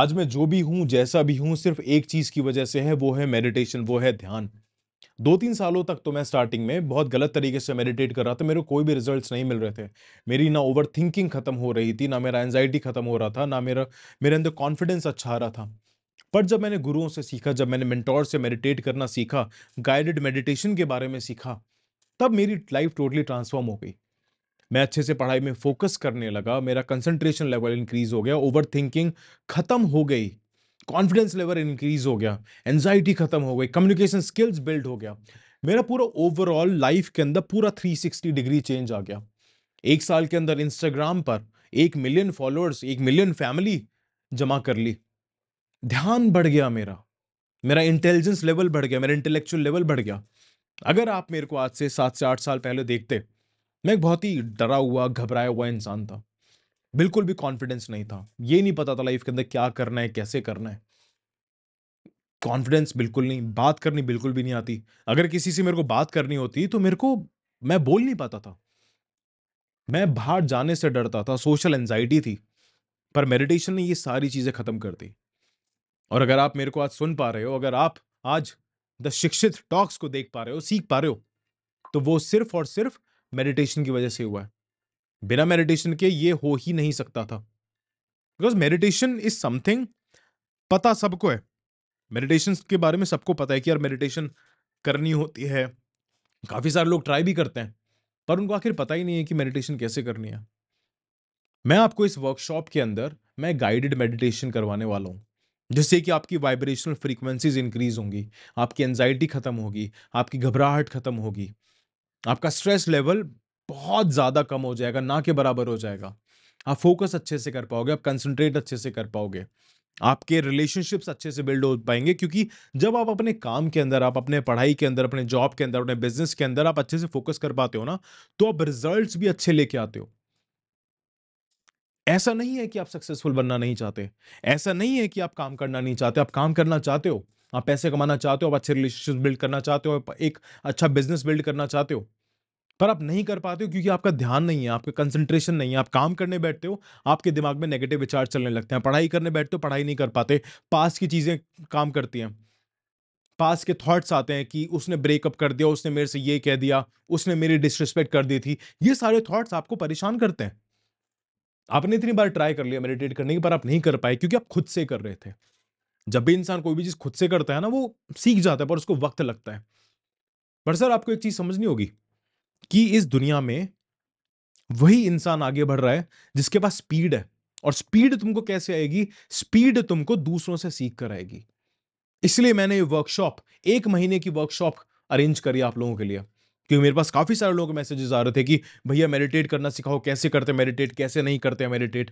आज मैं जो भी हूँ जैसा भी हूँ सिर्फ एक चीज़ की वजह से है वो है मेडिटेशन वो है ध्यान दो तीन सालों तक तो मैं स्टार्टिंग में बहुत गलत तरीके से मेडिटेट कर रहा था मेरे को कोई भी रिजल्ट्स नहीं मिल रहे थे मेरी ना ओवर थिंकिंग खत्म हो रही थी ना मेरा एनजाइटी खत्म हो रहा था ना मेरा मेरे अंदर कॉन्फिडेंस अच्छा आ रहा था बट जब मैंने गुरुओं से सीखा जब मैंने मिनटोर से मेडिटेट करना सीखा गाइडेड मेडिटेशन के बारे में सीखा तब मेरी लाइफ टोटली ट्रांसफॉर्म हो गई मैं अच्छे से पढ़ाई में फोकस करने लगा मेरा कंसंट्रेशन लेवल इंक्रीज हो गया ओवर थिंकिंग खत्म हो गई कॉन्फिडेंस लेवल इंक्रीज हो गया एनजाइटी खत्म हो गई कम्युनिकेशन स्किल्स बिल्ड हो गया मेरा पूरा ओवरऑल लाइफ के अंदर पूरा 360 डिग्री चेंज आ गया एक साल के अंदर इंस्टाग्राम पर एक मिलियन फॉलोअर्स एक मिलियन फैमिली जमा कर ली ध्यान बढ़ गया मेरा मेरा इंटेलिजेंस लेवल बढ़ गया मेरा इंटेलेक्चुअल लेवल बढ़ गया अगर आप मेरे को आज से सात से आठ साल पहले देखते मैं एक बहुत ही डरा हुआ घबराया हुआ इंसान था बिल्कुल भी कॉन्फिडेंस नहीं था ये नहीं पता था लाइफ के अंदर क्या करना है कैसे करना है कॉन्फिडेंस बिल्कुल नहीं बात करनी बिल्कुल भी नहीं आती अगर किसी से मेरे को बात करनी होती तो मेरे को मैं बोल नहीं पाता था मैं बाहर जाने से डरता था सोशल एंजाइटी थी पर मेडिटेशन ने ये सारी चीज़ें ख़त्म कर दी और अगर आप मेरे को आज सुन पा रहे हो अगर आप आज द शिक्षित टॉक्स को देख पा रहे हो सीख पा रहे हो तो वो सिर्फ और सिर्फ मेडिटेशन की वजह से हुआ है बिना मेडिटेशन के ये हो ही नहीं सकता था बिकॉज मेडिटेशन इज समथिंग पता सबको है मेडिटेशन के बारे में सबको पता है कि यार मेडिटेशन करनी होती है काफ़ी सारे लोग ट्राई भी करते हैं पर उनको आखिर पता ही नहीं है कि मेडिटेशन कैसे करनी है मैं आपको इस वर्कशॉप के अंदर मैं गाइडेड मेडिटेशन करवाने वाला हूँ जिससे कि आपकी वाइब्रेशनल फ्रीक्वेंसीज इंक्रीज होंगी आपकी एनजाइटी खत्म होगी आपकी घबराहट खत्म होगी आपका स्ट्रेस लेवल बहुत ज़्यादा कम हो जाएगा ना के बराबर हो जाएगा आप फोकस अच्छे से कर पाओगे आप कंसंट्रेट अच्छे से कर पाओगे आपके रिलेशनशिप्स अच्छे से बिल्ड हो पाएंगे क्योंकि जब आप अपने काम के अंदर आप अपने पढ़ाई के अंदर अपने जॉब के अंदर अपने बिजनेस के अंदर आप अच्छे से फोकस कर पाते हो ना तो आप रिजल्ट्स भी अच्छे लेके आते हो ऐसा नहीं है कि आप सक्सेसफुल बनना नहीं चाहते ऐसा नहीं है कि आप काम करना नहीं चाहते आप काम करना चाहते हो आप पैसे कमाना चाहते हो आप अच्छे रिलेशनशिप बिल्ड करना चाहते हो एक अच्छा बिजनेस बिल्ड करना चाहते हो पर आप नहीं कर पाते हो क्योंकि आपका ध्यान नहीं है आपका कंसंट्रेशन नहीं है आप काम करने बैठते हो आपके दिमाग में नेगेटिव विचार चलने लगते हैं पढ़ाई करने बैठते हो पढ़ाई नहीं कर पाते पास की चीज़ें काम करती हैं पास के थॉट्स आते हैं कि उसने ब्रेकअप कर दिया उसने मेरे से ये कह दिया उसने मेरी डिसरिस्पेक्ट कर दी थी ये सारे थॉट्स आपको परेशान करते हैं आपने इतनी बार ट्राई कर लिया मेडिटेट करने की पर आप नहीं कर पाए क्योंकि आप खुद से कर रहे थे जब भी इंसान कोई भी चीज़ खुद से करता है ना वो सीख जाता है पर उसको वक्त लगता है पर सर आपको एक चीज़ समझनी होगी कि इस दुनिया में वही इंसान आगे बढ़ रहा है जिसके पास स्पीड है और स्पीड तुमको कैसे आएगी स्पीड तुमको दूसरों से सीख कर आएगी इसलिए मैंने ये वर्कशॉप एक महीने की वर्कशॉप अरेंज करी आप लोगों के लिए क्योंकि मेरे पास काफ़ी सारे लोगों के मैसेजेस आ रहे थे कि भैया मेडिटेट करना सिखाओ कैसे करते मेडिटेट कैसे नहीं करते मेडिटेट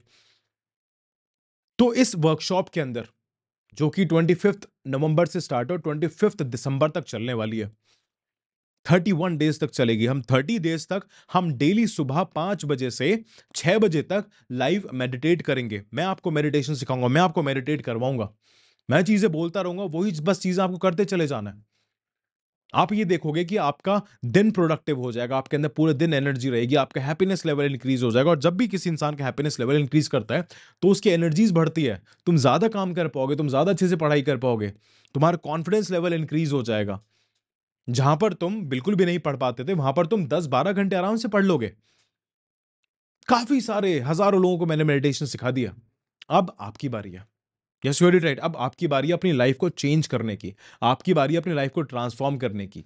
तो इस वर्कशॉप के अंदर जो कि ट्वेंटी फिफ्थ नवंबर से स्टार्ट और ट्वेंटी फिफ्थ दिसंबर तक चलने वाली है थर्टी वन डेज तक चलेगी हम थर्टी डेज तक हम डेली सुबह पांच बजे से छह बजे तक लाइव मेडिटेट करेंगे मैं आपको मेडिटेशन सिखाऊंगा मैं आपको मेडिटेट करवाऊंगा मैं चीज़ें बोलता रहूंगा वही बस चीज़ें आपको करते चले जाना है आप ये देखोगे कि आपका दिन प्रोडक्टिव हो जाएगा आपके अंदर पूरे दिन एनर्जी रहेगी आपका हैप्पीनेस लेवल इंक्रीज हो जाएगा और जब भी किसी इंसान का हैप्पीनेस लेवल इंक्रीज करता है तो उसकी एनर्जीज बढ़ती है तुम ज़्यादा काम कर पाओगे तुम ज़्यादा अच्छे से पढ़ाई कर पाओगे तुम्हारा कॉन्फिडेंस लेवल इंक्रीज हो जाएगा जहां पर तुम बिल्कुल भी नहीं पढ़ पाते थे वहां पर तुम दस बारह घंटे आराम से पढ़ लोगे काफ़ी सारे हज़ारों लोगों को मैंने मेडिटेशन सिखा दिया अब आपकी बारी है यस यू राइट अब आपकी बारी अपनी लाइफ को चेंज करने की आपकी बारी अपनी लाइफ को ट्रांसफॉर्म करने की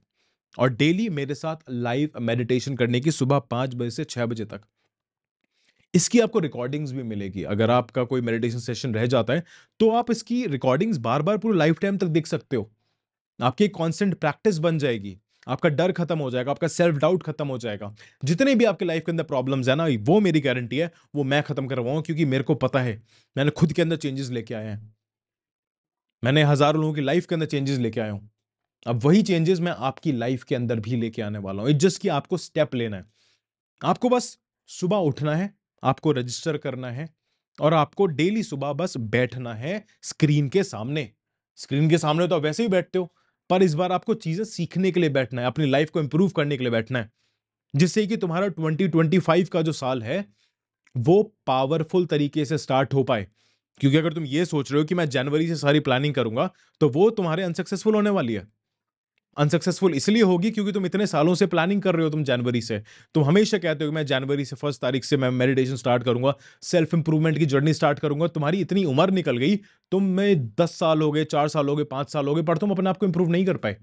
और डेली मेरे साथ लाइव मेडिटेशन करने की सुबह पाँच बजे से छः बजे तक इसकी आपको रिकॉर्डिंग्स भी मिलेगी अगर आपका कोई मेडिटेशन सेशन रह जाता है तो आप इसकी रिकॉर्डिंग्स बार बार पूरे लाइफ टाइम तक देख सकते हो आपकी एक कॉन्स्टेंट प्रैक्टिस बन जाएगी आपका डर खत्म हो जाएगा आपका सेल्फ डाउट खत्म हो जाएगा जितने भी आपके लाइफ के अंदर प्रॉब्लम्स है ना वो मेरी गारंटी है वो मैं खत्म करवाऊँ क्योंकि मेरे को पता है मैंने खुद के अंदर चेंजेस लेके आए हैं मैंने हज़ारों लोगों की लाइफ के अंदर चेंजेस लेके आया हूं अब वही चेंजेस मैं आपकी लाइफ के अंदर भी लेके आने वाला हूं जस्ट कि आपको स्टेप लेना है आपको बस सुबह उठना है आपको रजिस्टर करना है और आपको डेली सुबह बस बैठना है स्क्रीन के सामने स्क्रीन के सामने तो आप वैसे ही बैठते हो पर इस बार आपको चीज़ें सीखने के लिए बैठना है अपनी लाइफ को इंप्रूव करने के लिए बैठना है जिससे कि तुम्हारा 2025 का जो साल है वो पावरफुल तरीके से स्टार्ट हो पाए क्योंकि अगर तुम ये सोच रहे हो कि मैं जनवरी से सारी प्लानिंग करूंगा तो वो तुम्हारे अनसक्सेसफुल होने वाली है अनसक्सेसफुल इसलिए होगी क्योंकि तुम इतने सालों से प्लानिंग कर रहे हो तुम जनवरी से तुम हमेशा कहते हो कि मैं जनवरी से फर्स्ट तारीख से मैं मेडिटेशन स्टार्ट करूंगा सेल्फ इंप्रूवमेंट की जर्नी स्टार्ट करूंगा तुम्हारी इतनी उम्र निकल गई तुम में दस साल हो गए चार साल हो गए पांच साल हो गए पर तुम अपने आप को इंप्रूव नहीं कर पाए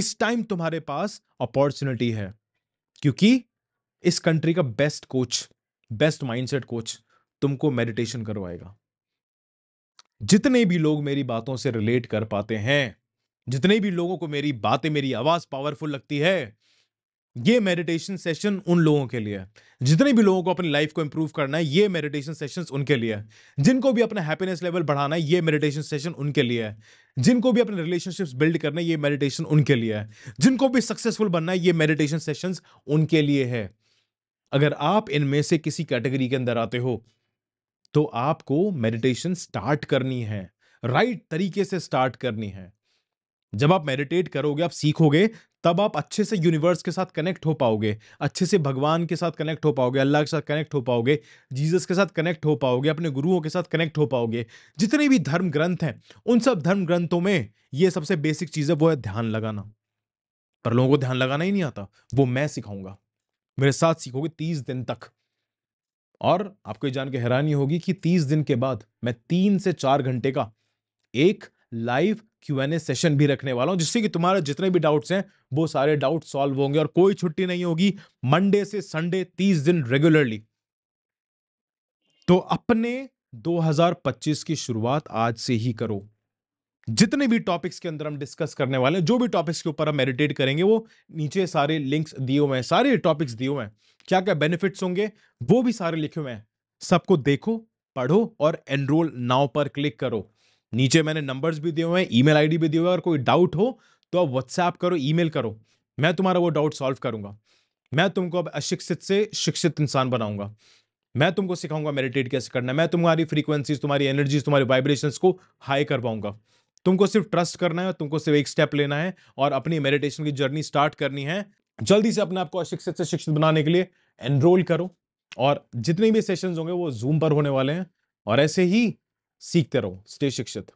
इस टाइम तुम्हारे पास अपॉर्चुनिटी है क्योंकि इस कंट्री का best coach best mindset coach तुमको मेडिटेशन करवाएगा जितने भी लोग मेरी बातों से रिलेट कर पाते हैं जितने भी लोगों को मेरी बातें मेरी आवाज पावरफुल लगती है ये मेडिटेशन सेशन उन लोगों के लिए जितने भी लोगों को अपनी लाइफ को इंप्रूव करना है ये मेडिटेशन सेशन उनके लिए जिनको भी अपना हैप्पीनेस लेवल बढ़ाना है ये मेडिटेशन सेशन उनके लिए है जिनको भी अपने रिलेशनशिप्स बिल्ड करना है ये मेडिटेशन उनके लिए है जिनको भी सक्सेसफुल बनना है ये मेडिटेशन सेशन उनके लिए है अगर आप इनमें से किसी कैटेगरी के अंदर आते हो तो आपको मेडिटेशन स्टार्ट करनी है राइट तरीके से स्टार्ट करनी है जब आप मेडिटेट करोगे आप सीखोगे तब आप अच्छे से यूनिवर्स के साथ कनेक्ट हो पाओगे अच्छे से भगवान के साथ कनेक्ट हो पाओगे अल्लाह के साथ कनेक्ट हो पाओगे जीसस के साथ कनेक्ट हो पाओगे अपने गुरुओं के साथ कनेक्ट हो पाओगे जितने भी धर्म ग्रंथ हैं उन सब धर्म ग्रंथों में ये सबसे बेसिक चीज़ है वो है ध्यान लगाना पर लोगों को ध्यान लगाना ही नहीं आता वो मैं सिखाऊंगा मेरे साथ सीखोगे तीस दिन तक और आपको ये जान के हैरानी होगी कि तीस दिन के बाद मैं तीन से चार घंटे का एक live Q and A session भी रखने वाला हूँ जिससे कि तुम्हारे जितने भी डाउट्स हैं वो सारे डाउट सॉल्व होंगे और कोई छुट्टी नहीं होगी मंडे से संडे तीस दिन रेगुलरली तो अपने 2025 की शुरुआत आज से ही करो जितने भी टॉपिक्स के अंदर हम डिस्कस करने वाले हैं जो भी टॉपिक्स के ऊपर हम मेडिटेट करेंगे वो नीचे सारे लिंक्स दिए हुए हैं सारे टॉपिक्स दिए हुए हैं क्या क्या बेनिफिट्स होंगे वो भी सारे लिखे हुए हैं सबको देखो पढ़ो और एनरोल नाव पर क्लिक करो नीचे मैंने नंबर्स भी दिए हुए हैं ईमेल आईडी भी दिए हुए हैं अगर कोई डाउट हो तो आप व्हाट्सएप करो ईमेल करो मैं तुम्हारा वो डाउट सॉल्व करूंगा मैं तुमको अब अशिक्षित से शिक्षित इंसान बनाऊंगा मैं तुमको सिखाऊंगा मेडिटेट कैसे करना है मैं तुम्हारी फ्रीक्वेंसीज तुम्हारी एनर्जीज तुम्हारी वाइब्रेशन को हाई कर पाऊंगा तुमको सिर्फ ट्रस्ट करना है तुमको सिर्फ एक स्टेप लेना है और अपनी मेडिटेशन की जर्नी स्टार्ट करनी है जल्दी से अपने आपको अशिक्षित से शिक्षित बनाने के लिए एनरोल करो और जितने भी सेशंस होंगे वो जूम पर होने वाले हैं और ऐसे ही सीखते रहो स्टे शिक्षित